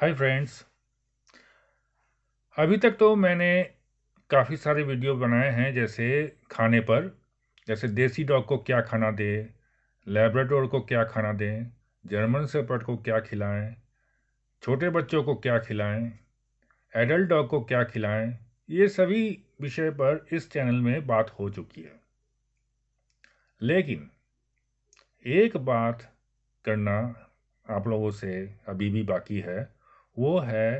hi friends अभी तक तो मैंने काफ़ी सारे वीडियो बनाए हैं जैसे खाने पर जैसे देसी डॉग को क्या खाना दें लेबरेटोर को क्या खाना दें जर्मन सेपर्ट को क्या खिलाएं छोटे बच्चों को क्या खिलाएं एडल्ट डॉग को क्या खिलाएं ये सभी विषय पर इस चैनल में बात हो चुकी है लेकिन एक बात करना आप लोगों से अभी भी बाकी है वो है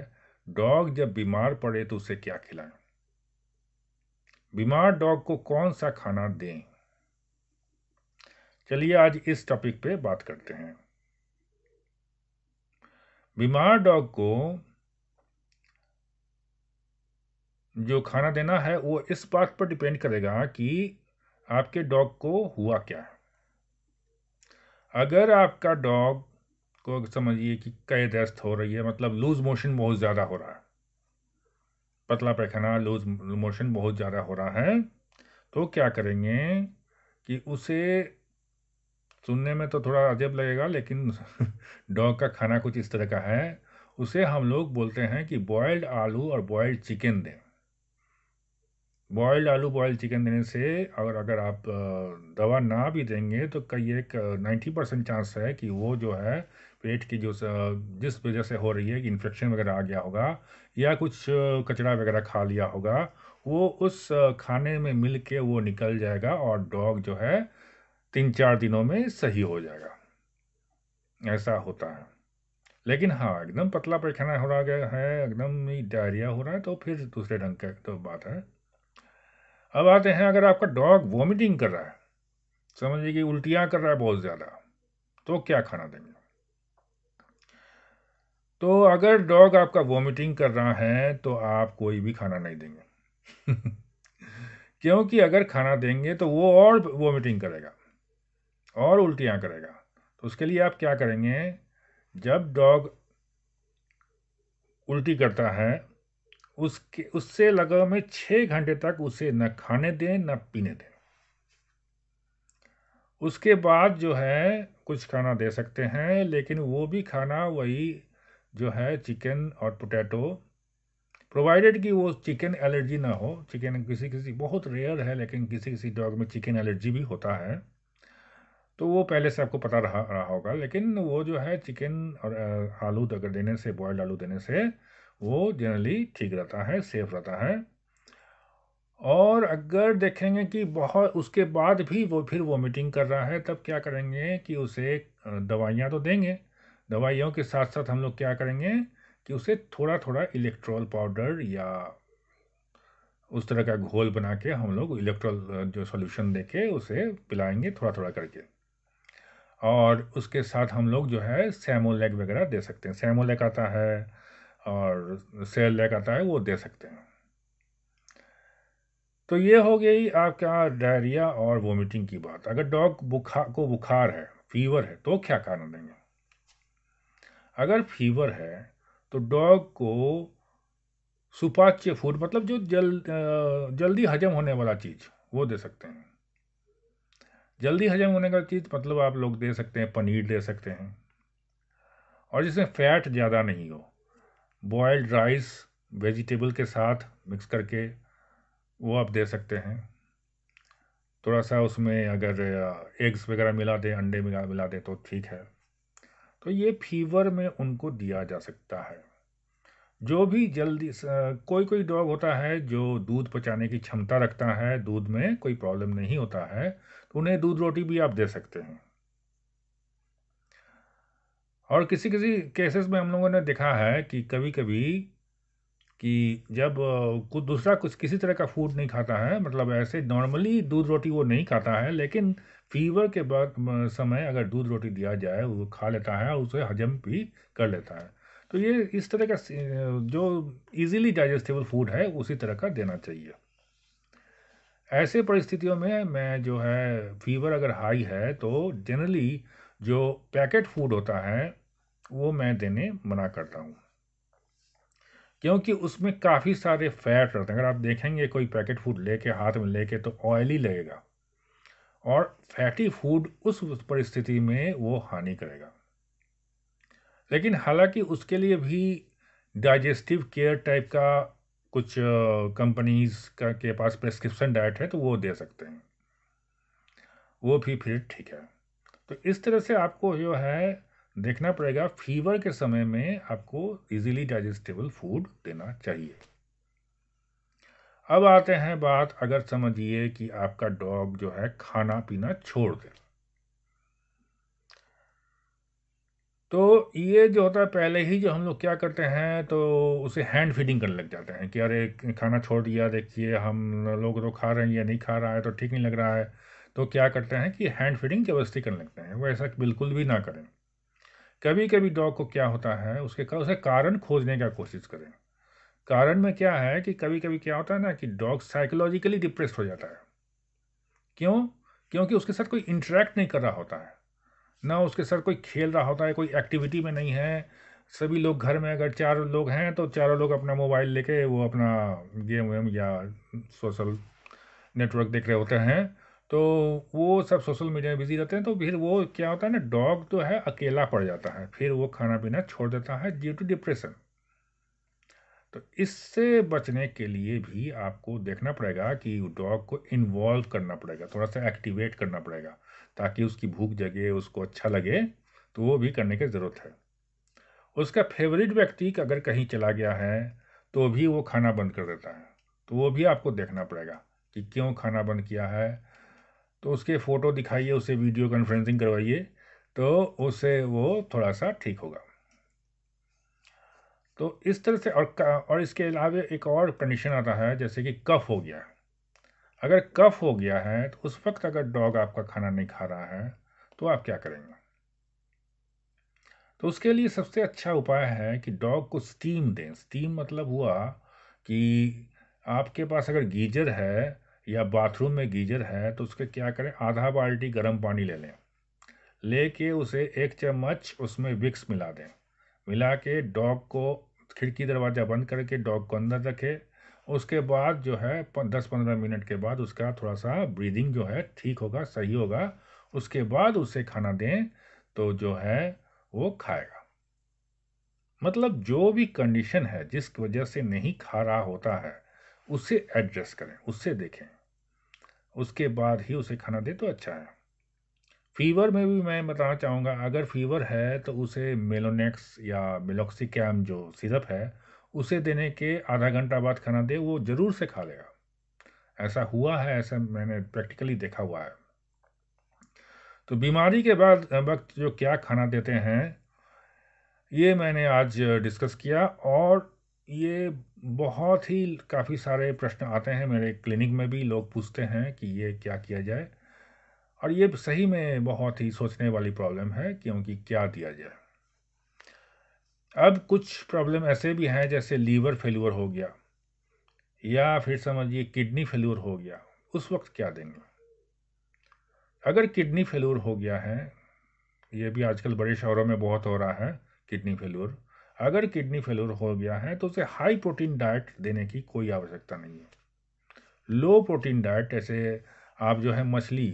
डॉग जब बीमार पड़े तो उसे क्या खिलाएं बीमार डॉग को कौन सा खाना दें चलिए आज इस टॉपिक पे बात करते हैं बीमार डॉग को जो खाना देना है वो इस बात पर डिपेंड करेगा कि आपके डॉग को हुआ क्या है अगर आपका डॉग को समझिए कि कई दस्त हो रही है मतलब लूज़ मोशन बहुत ज़्यादा हो रहा है पतला पैखाना लूज मोशन बहुत ज़्यादा हो रहा है तो क्या करेंगे कि उसे सुनने में तो थोड़ा अजब लगेगा लेकिन डॉग का खाना कुछ इस तरह का है उसे हम लोग बोलते हैं कि बॉयल्ड आलू और बॉयल्ड चिकन दें बॉयल्ड आलू बॉयल चिकन देने से और अगर आप दवा ना भी देंगे तो कई एक नाइन्टी परसेंट चांस है कि वो जो है पेट की जो जिस वजह से हो रही है कि इन्फेक्शन वगैरह आ गया होगा या कुछ कचरा वगैरह खा लिया होगा वो उस खाने में मिल के वो निकल जाएगा और डॉग जो है तीन चार दिनों में सही हो जाएगा ऐसा होता है लेकिन हाँ एकदम पतला पैखाना हो रहा है एकदम डायरिया हो रहा है तो फिर दूसरे ढंग का तो बात है अब आते हैं अगर आपका डॉग वॉमिटिंग कर रहा है समझिए कि उल्टियाँ कर रहा है बहुत ज़्यादा तो क्या खाना देंगे तो अगर डॉग आपका वॉमिटिंग कर रहा है तो आप कोई भी खाना नहीं देंगे क्योंकि अगर खाना देंगे तो वो और वॉमिटिंग करेगा और उल्टियाँ करेगा तो उसके लिए आप क्या करेंगे जब डॉग उल्टी करता है उसके उससे लगाव में छः घंटे तक उसे न खाने दें न पीने दें उसके बाद जो है कुछ खाना दे सकते हैं लेकिन वो भी खाना वही जो है चिकन और पोटैटो प्रोवाइडेड कि वो चिकन एलर्जी ना हो चिकन किसी किसी बहुत रेयर है लेकिन किसी किसी डॉग में चिकन एलर्जी भी होता है तो वो पहले से आपको पता रहा रहा होगा लेकिन वो जो है चिकन और आलू अगर देने से बॉयल्ड आलू देने से वो जनरली ठीक रहता है सेफ रहता है और अगर देखेंगे कि बहुत उसके बाद भी वो फिर मीटिंग कर रहा है तब क्या करेंगे कि उसे दवाइयाँ तो देंगे दवाइयों के साथ साथ हम लोग क्या करेंगे कि उसे थोड़ा थोड़ा इलेक्ट्रॉल पाउडर या उस तरह का घोल बना के हम लोग इलेक्ट्रोल जो सॉल्यूशन दे के उसे पिलाएंगे थोड़ा थोड़ा करके और उसके साथ हम लोग जो है सैमोलेग वगैरह दे सकते हैं सैमोलेग आता है और सेल लैक आता है वो दे सकते हैं तो ये हो गई आपका डायरिया और वोमिटिंग की बात अगर डॉग बुखार को बुखार है फीवर है तो क्या कारण देंगे अगर फीवर है तो डॉग को सुपाच्य फूड मतलब जो जल जल्दी हजम होने वाला चीज़ वो दे सकते हैं जल्दी हजम होने का चीज़ मतलब आप लोग दे सकते हैं पनीर दे सकते हैं और जिसमें फैट ज़्यादा नहीं हो बॉयल्ड राइस वेजिटेबल के साथ मिक्स करके वो आप दे सकते हैं थोड़ा सा उसमें अगर एग्स वगैरह मिला दें अंडे मिला मिला दें तो ठीक है तो ये फीवर में उनको दिया जा सकता है जो भी जल्दी कोई कोई डॉग होता है जो दूध पचाने की क्षमता रखता है दूध में कोई प्रॉब्लम नहीं होता है तो उन्हें दूध रोटी भी आप दे सकते हैं और किसी किसी केसेस में हम लोगों ने देखा है कि कभी कभी कि जब कुछ दूसरा कुछ किसी तरह का फूड नहीं खाता है मतलब ऐसे नॉर्मली दूध रोटी वो नहीं खाता है लेकिन फीवर के बाद समय अगर दूध रोटी दिया जाए वो खा लेता है और उसे हजम भी कर लेता है तो ये इस तरह का जो इजीली डाइजेस्टेबल फूड है उसी तरह का देना चाहिए ऐसे परिस्थितियों में मैं जो है फीवर अगर हाई है तो जनरली जो पैकेट फूड होता है वो मैं देने मना करता हूँ क्योंकि उसमें काफ़ी सारे फैट रहते हैं अगर आप देखेंगे कोई पैकेट फूड लेके हाथ में लेके तो ऑयली लगेगा और फैटी फूड उस परिस्थिति में वो हानि करेगा लेकिन हालांकि उसके लिए भी डाइजेस्टिव केयर टाइप का कुछ कंपनीज का के पास प्रेस्क्रिप्शन डाइट है तो वो दे सकते हैं वो भी फिर ठीक है तो इस तरह से आपको जो है देखना पड़ेगा फीवर के समय में आपको इजीली डाइजेस्टेबल फूड देना चाहिए अब आते हैं बात अगर समझिए कि आपका डॉग जो है खाना पीना छोड़ दे तो ये जो होता है पहले ही जो हम लोग क्या करते हैं तो उसे हैंड फीडिंग करने लग जाते हैं कि अरे खाना छोड़ दिया देखिए हम लोग तो खा रहे हैं या नहीं खा रहा है तो ठीक नहीं लग रहा है तो क्या करते हैं कि हैंड फीडिंग जबरदस्ती करने लगते हैं वो ऐसा बिल्कुल भी ना करें कभी कभी डॉग को क्या होता है उसके उसे कारण खोजने का कोशिश करें कारण में क्या है कि कभी कभी क्या होता है ना कि डॉग साइकोलॉजिकली डिप्रेस हो जाता है क्यों क्योंकि उसके साथ कोई इंटरेक्ट नहीं कर रहा होता है ना उसके साथ कोई खेल रहा होता है कोई एक्टिविटी में नहीं है सभी लोग घर में अगर चार लोग हैं तो चारों लोग अपना मोबाइल लेके वो अपना गेम वेम या सोशल नेटवर्क देख रहे होते हैं तो वो सब सोशल मीडिया में बिज़ी रहते हैं तो फिर वो क्या होता है ना डॉग जो तो है अकेला पड़ जाता है फिर वो खाना पीना छोड़ देता है ड्यू टू डिप्रेशन तो इससे बचने के लिए भी आपको देखना पड़ेगा कि डॉग को इन्वॉल्व करना पड़ेगा थोड़ा सा एक्टिवेट करना पड़ेगा ताकि उसकी भूख जगे उसको अच्छा लगे तो वो भी करने की ज़रूरत है उसका फेवरेट व्यक्ति अगर कहीं चला गया है तो भी वो खाना बंद कर देता है तो वो भी आपको देखना पड़ेगा कि क्यों खाना बंद किया है तो उसके फ़ोटो दिखाइए उसे वीडियो कॉन्फ्रेंसिंग करवाइए तो उससे वो थोड़ा सा ठीक होगा तो इस तरह से और और इसके अलावा एक और कंडीशन आता है जैसे कि कफ हो गया अगर कफ हो गया है तो उस वक्त अगर डॉग आपका खाना नहीं खा रहा है तो आप क्या करेंगे तो उसके लिए सबसे अच्छा उपाय है कि डॉग को स्टीम दें स्टीम मतलब हुआ कि आपके पास अगर गीजर है या बाथरूम में गीजर है तो उसके क्या करें आधा बाल्टी गर्म पानी ले लें लेके उसे एक चम्मच उसमें विक्स मिला दें मिला के डॉग को खिड़की दरवाज़ा बंद करके डॉग को अंदर रखें उसके बाद जो है दस पंद्रह मिनट के बाद उसका थोड़ा सा ब्रीदिंग जो है ठीक होगा सही होगा उसके बाद उसे खाना दें तो जो है वो खाएगा मतलब जो भी कंडीशन है जिस वजह से नहीं खा रहा होता है उसे एडजस्ट करें उससे देखें उसके बाद ही उसे खाना दे तो अच्छा है फीवर में भी मैं बताना चाहूँगा अगर फीवर है तो उसे मेलोनेक्स या मिलोक्सिकैम जो सिरप है उसे देने के आधा घंटा बाद खाना दे वो ज़रूर से खा लेगा ऐसा हुआ है ऐसा मैंने प्रैक्टिकली देखा हुआ है तो बीमारी के बाद वक्त जो क्या खाना देते हैं ये मैंने आज डिस्कस किया और ये बहुत ही काफ़ी सारे प्रश्न आते हैं मेरे क्लिनिक में भी लोग पूछते हैं कि ये क्या किया जाए और ये सही में बहुत ही सोचने वाली प्रॉब्लम है क्योंकि क्या दिया जाए अब कुछ प्रॉब्लम ऐसे भी हैं जैसे लीवर फेल्यूर हो गया या फिर समझिए किडनी फेल्यूर हो गया उस वक्त क्या देंगे अगर किडनी फेल्यूर हो गया है ये भी आजकल बड़े शहरों में बहुत हो रहा है किडनी फेल्यूर अगर किडनी फेलोर हो गया है तो उसे हाई प्रोटीन डाइट देने की कोई आवश्यकता नहीं है लो प्रोटीन डाइट ऐसे आप जो है मछली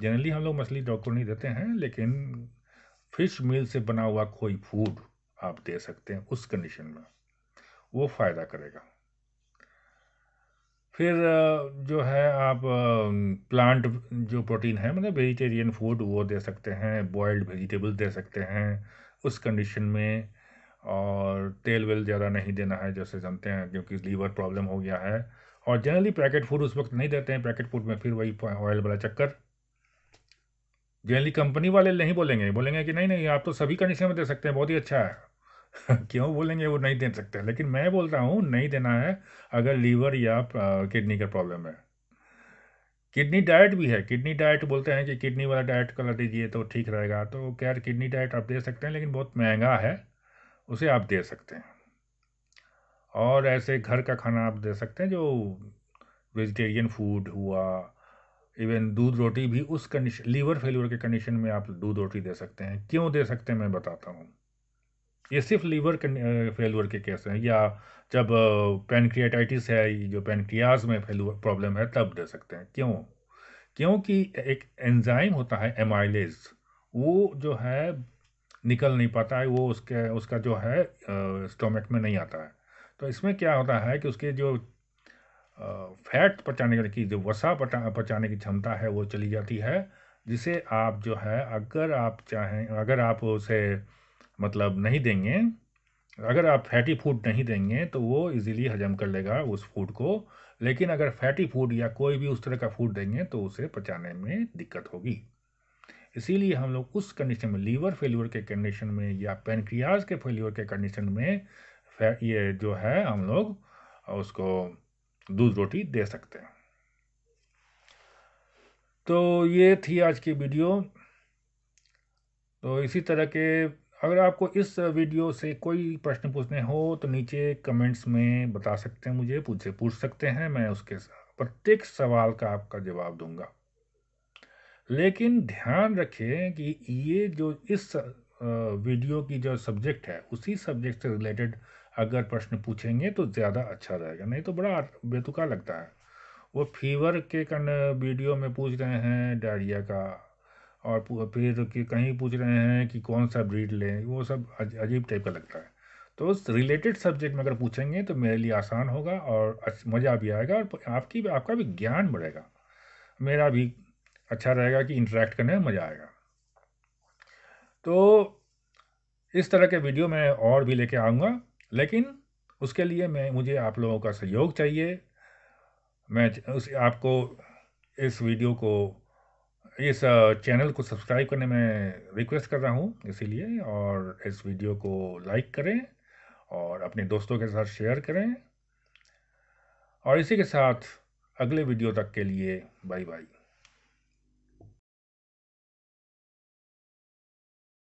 जनरली हम लोग मछली डॉक्टर नहीं देते हैं लेकिन फिश मील से बना हुआ कोई फूड आप दे सकते हैं उस कंडीशन में वो फ़ायदा करेगा फिर जो है आप प्लांट जो प्रोटीन है मतलब वेजिटेरियन फूड वो दे सकते हैं बॉयल्ड वेजिटेबल दे सकते हैं उस कंडीशन में और तेल वेल ज़्यादा नहीं देना है जैसे जानते हैं क्योंकि लीवर प्रॉब्लम हो गया है और जनरली पैकेट फूड उस वक्त नहीं देते हैं पैकेट फूड में फिर वही ऑयल वाला चक्कर जनरली कंपनी वाले नहीं बोलेंगे बोलेंगे कि नहीं नहीं आप तो सभी कंडीशन में दे सकते हैं बहुत ही अच्छा है क्यों बोलेंगे वो नहीं दे सकते लेकिन मैं बोलता हूँ नहीं देना है अगर लीवर या किडनी का प्रॉब्लम है किडनी डाइट भी है किडनी डाइट बोलते हैं कि किडनी वाला डाइट कर दीजिए तो ठीक रहेगा तो खैर किडनी डाइट आप दे सकते हैं लेकिन बहुत महंगा है उसे आप दे सकते हैं और ऐसे घर का खाना आप दे सकते हैं जो वेजिटेरियन फूड हुआ इवन दूध रोटी भी उस कंडीशन लीवर फेल्यूर के कंडीशन में आप दूध रोटी दे सकते हैं क्यों दे सकते हैं मैं बताता हूँ ये सिर्फ लीवर फेल्यूर के केस हैं या जब पेनक्रियाटाइटिस है जो पेनक्रियाज में प्रॉब्लम है तब दे सकते हैं क्यों क्योंकि एक एंजाइम होता है एमाइलेज वो जो है निकल नहीं पाता है वो उसके उसका जो है स्टोमक में नहीं आता है तो इसमें क्या होता है कि उसके जो फैट पचाने की जो वसा पचा पचाने की क्षमता है वो चली जाती है जिसे आप जो है अगर आप चाहें अगर आप उसे मतलब नहीं देंगे अगर आप फैटी फूड नहीं देंगे तो वो इजीली हजम कर लेगा उस फूड को लेकिन अगर फैटी फूड या कोई भी उस तरह का फूड देंगे तो उसे पचाने में दिक्कत होगी इसीलिए हम लोग उस कंडीशन में लीवर फेल्यूर के कंडीशन में या पेनक्रियाज के फेल्यूर के कंडीशन में ये जो है हम लोग उसको दूध रोटी दे सकते हैं तो ये थी आज की वीडियो तो इसी तरह के अगर आपको इस वीडियो से कोई प्रश्न पूछने हो तो नीचे कमेंट्स में बता सकते हैं मुझे पूछे पूछ सकते हैं मैं उसके प्रत्येक सवाल का आपका जवाब दूंगा लेकिन ध्यान रखें कि ये जो इस वीडियो की जो सब्जेक्ट है उसी सब्जेक्ट से रिलेटेड अगर प्रश्न पूछेंगे तो ज़्यादा अच्छा रहेगा नहीं तो बड़ा बेतुका लगता है वो फीवर के कन वीडियो में पूछ रहे हैं डायरिया का और फिर कि कहीं पूछ रहे हैं कि कौन सा ब्रीड लें वो सब अजीब टाइप का लगता है तो उस रिलेटेड सब्जेक्ट में अगर पूछेंगे तो मेरे लिए आसान होगा और मज़ा भी आएगा और आपकी आपका भी ज्ञान बढ़ेगा मेरा भी अच्छा रहेगा कि इंटरेक्ट करने में मज़ा आएगा तो इस तरह के वीडियो मैं और भी लेके आऊँगा लेकिन उसके लिए मैं मुझे आप लोगों का सहयोग चाहिए मैं उस आपको इस वीडियो को इस चैनल को सब्सक्राइब करने में रिक्वेस्ट कर रहा हूँ इसीलिए और इस वीडियो को लाइक करें और अपने दोस्तों के साथ शेयर करें और इसी के साथ अगले वीडियो तक के लिए बाय बाय